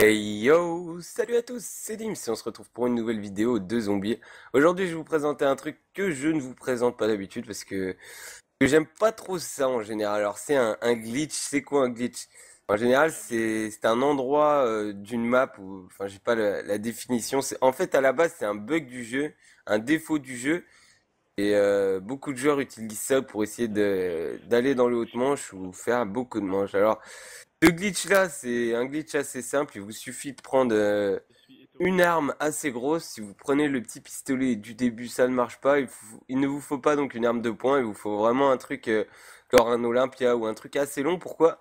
Hey yo, salut à tous, c'est Dims et on se retrouve pour une nouvelle vidéo de zombies. Aujourd'hui je vais vous présenter un truc que je ne vous présente pas d'habitude parce que, j'aime pas trop ça en général. Alors c'est un, glitch, c'est quoi un glitch En général c'est un endroit euh, d'une map, ou enfin j'ai pas la, la définition, en fait à la base c'est un bug du jeu, un défaut du jeu et euh, beaucoup de joueurs utilisent ça pour essayer d'aller dans le haut de manche ou faire beaucoup de manches. Alors, ce glitch-là, c'est un glitch assez simple. Il vous suffit de prendre euh, une arme assez grosse. Si vous prenez le petit pistolet du début, ça ne marche pas. Il, ne vous faut pas donc une arme de poing. Il vous faut vraiment un truc, euh, genre un Olympia ou un truc assez long. Pourquoi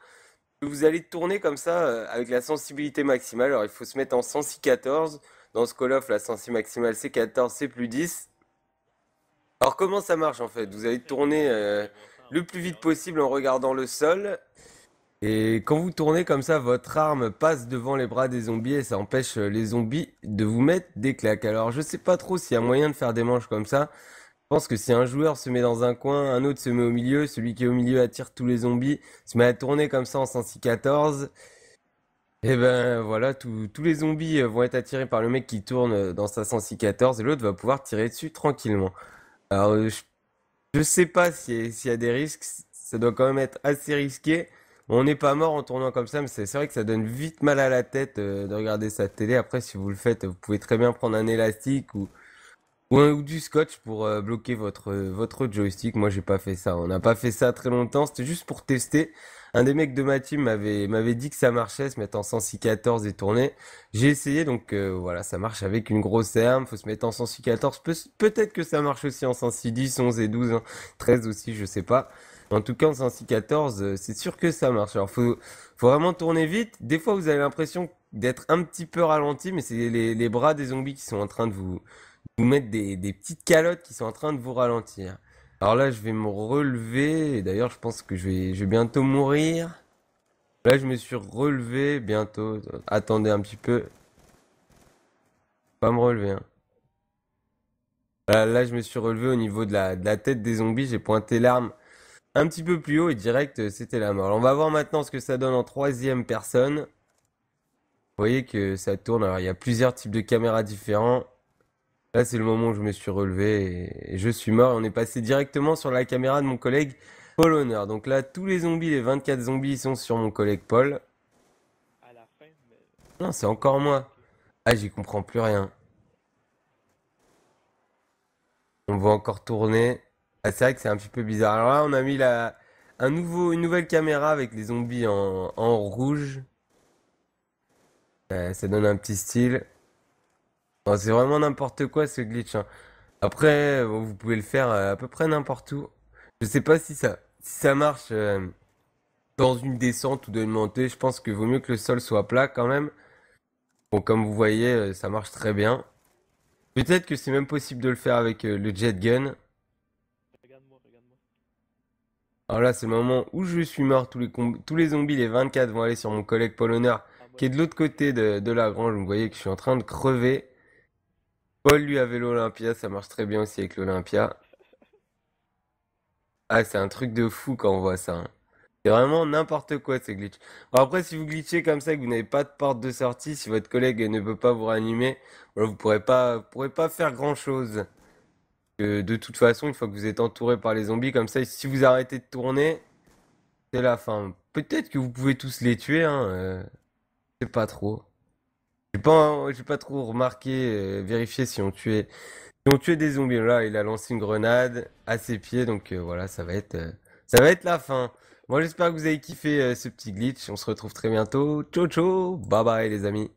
Vous allez tourner comme ça avec la sensibilité maximale. Alors, il faut se mettre en 114. Dans ce call-off, la sensibilité maximale, c'est 14, c'est plus 10. Alors comment ça marche en fait Vous allez tourner euh, le plus vite possible en regardant le sol. Et quand vous tournez comme ça, votre arme passe devant les bras des zombies et ça empêche euh, les zombies de vous mettre des claques. Alors je sais pas trop s'il y a moyen de faire des manches comme ça. Je pense que si un joueur se met dans un coin, un autre se met au milieu, celui qui est au milieu attire tous les zombies, se met à tourner comme ça en 114. Et eh ben voilà, tous les zombies euh, vont être attirés par le mec qui tourne dans sa 114 et l'autre va pouvoir tirer dessus tranquillement. Alors, euh, je, ne sais pas s'il y a des risques. Ça doit quand même être assez risqué. On n'est pas mort en tournant comme ça, mais c'est vrai que ça donne vite mal à la tête euh, de regarder sa télé. Après, si vous le faites, vous pouvez très bien prendre un élastique ou, un ou du scotch pour euh, bloquer votre, euh, votre joystick. Moi, j'ai pas fait ça. On n'a pas fait ça très longtemps. C'était juste pour tester. Un des mecs de ma team m'avait, m'avait dit que ça marchait, se mettre en 106-14 et tourner. J'ai essayé, donc euh, voilà, ça marche avec une grosse arme. Faut se mettre en 106-14. peut-être que ça marche aussi en 106 11 et 12, 13 hein. aussi, je sais pas. En tout cas, en 106 c'est sûr que ça marche. Alors, faut, faut vraiment tourner vite. Des fois, vous avez l'impression d'être un petit peu ralenti, mais c'est les bras des zombies qui sont en train de vous vous mettre des, petites calottes qui sont en train de vous ralentir. Alors là, je vais me relever. D'ailleurs, je pense que je vais, bientôt mourir. Là, je me suis relevé bientôt. Attendez un petit peu. Pas me relever. Hein. Là, je me suis relevé au niveau de la, tête des zombies. J'ai pointé l'arme un petit peu plus haut et direct, euh, c'était la mort. on va voir maintenant ce que ça donne en troisième personne. Vous voyez que ça tourne. Alors, il y a plusieurs types de caméras différents. Là, c'est le moment où je me suis relevé et, je suis mort. On est passé directement sur la caméra de mon collègue Paul Honor. Donc là, tous les zombies, les 24 zombies, sont sur mon collègue Paul. Non, c'est encore moi. Ah, j'y comprends plus rien. On va encore tourner. Ah, c'est vrai que c'est un petit peu bizarre. Alors là, on a mis la... un nouveau... une nouvelle caméra avec les zombies en, rouge. Euh, ça donne un petit style c'est vraiment n'importe quoi ce glitch. Hein. Après, vous pouvez le faire euh, à peu près n'importe où. Je sais pas si ça, ça marche euh, dans une descente ou dans une montée. Je pense que vaut mieux que le sol soit plat quand même. Bon, comme vous voyez, euh, ça marche très bien. Peut-être que c'est même possible de le faire avec le jet gun. Alors là, c'est le moment où je suis mort. Tous les, zombies, les 24, vont aller sur mon collègue Paul qui est de l'autre côté de la grange. Vous voyez que je suis en train de crever. Paul, lui, avait l'Olympia, ça marche très bien aussi avec l'Olympia. Ah, c'est un truc de fou quand on voit ça. Hein. C'est vraiment n'importe quoi ces glitches. après, si vous glitchez comme ça et que vous n'avez pas de porte de sortie, si votre collègue ne peut pas vous réanimer, vous ne pourrez pas, pourrez pas faire grand-chose. de toute façon, une fois que vous êtes entouré par les zombies, comme ça, si vous arrêtez de tourner, c'est la fin. Peut-être que vous pouvez tous les tuer, hein. C'est euh, pas trop. J'ai pas, pas trop remarqué, euh, vérifier si on tuait, on tuait des zombies. Là, il a lancé une grenade à ses pieds, donc euh, voilà, ça va être, euh, ça va être la fin. Moi, j'espère que vous avez kiffé ce petit glitch. On se retrouve très bientôt. Ciao, ciao, bye bye les amis.